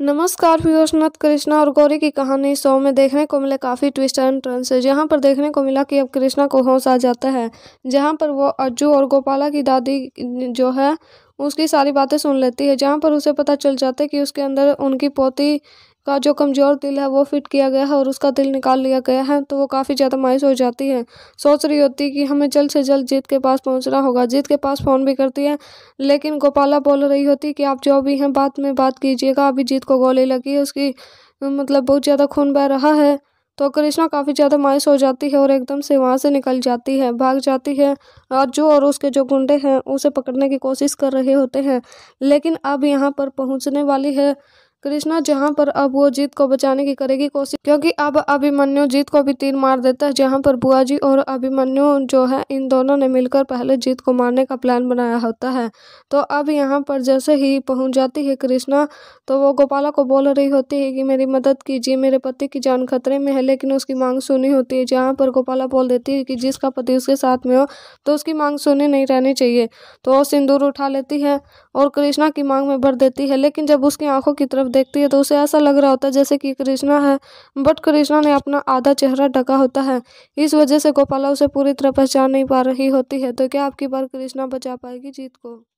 नमस्कार व्यूअर्स कृष्णा और गौरी की कहानी शो में देखने को मिले काफ़ी ट्विस्ट एंड टर्न्स जहाँ पर देखने को मिला कि अब कृष्णा को होश आ जाता है जहाँ पर वो अज्जू और गोपाला की दादी जो है उसकी सारी बातें सुन लेती है जहाँ पर उसे पता चल जाता है कि उसके अंदर उनकी पोती का जो कमज़ोर दिल है वो फिट किया गया है और उसका दिल निकाल लिया गया है तो वो काफ़ी ज़्यादा मायूस हो जाती है सोच रही होती है कि हमें जल्द से जल्द जीत के पास पहुंचना होगा जीत के पास फ़ोन भी करती है लेकिन गोपाला बोल रही होती कि आप जो भी हैं बात में बात कीजिएगा अभी जीत को गोली लगी है उसकी मतलब बहुत ज़्यादा खून बह रहा है तो कृष्णा काफ़ी ज़्यादा मायूस हो जाती है और एकदम से वहाँ से निकल जाती है भाग जाती है जो और उसके जो गुंडे हैं उसे पकड़ने की कोशिश कर रहे होते हैं लेकिन अब यहाँ पर पहुँचने वाली है कृष्णा जहां पर अब वो जीत को बचाने की करेगी कोशिश क्योंकि अब अभिमन्यु जीत को भी तीर मार देता है जहां पर बुआ जी और अभिमन्यु जो है इन दोनों ने मिलकर पहले जीत को मारने का प्लान बनाया होता है तो अब यहाँ पर जैसे ही पहुंच जाती है कृष्णा तो वो गोपाला को बोल रही होती है कि मेरी मदद कीजिए मेरे पति की जान खतरे में है लेकिन उसकी मांग सुनी होती है जहाँ पर गोपाला बोल देती है कि जिसका पति उसके साथ में हो तो उसकी मांग सुनी नहीं रहनी चाहिए तो वो सिंदूर उठा लेती है और कृष्णा की मांग में भर देती है लेकिन जब उसकी आंखों की तरफ तरफ देखती है तो उसे ऐसा लग रहा होता है जैसे कि कृष्णा है बट कृष्णा ने अपना आधा चेहरा ढका होता है इस वजह से गोपाला उसे पूरी तरह पहचान नहीं पा रही होती है तो क्या आपकी बार कृष्णा बचा पाएगी जीत को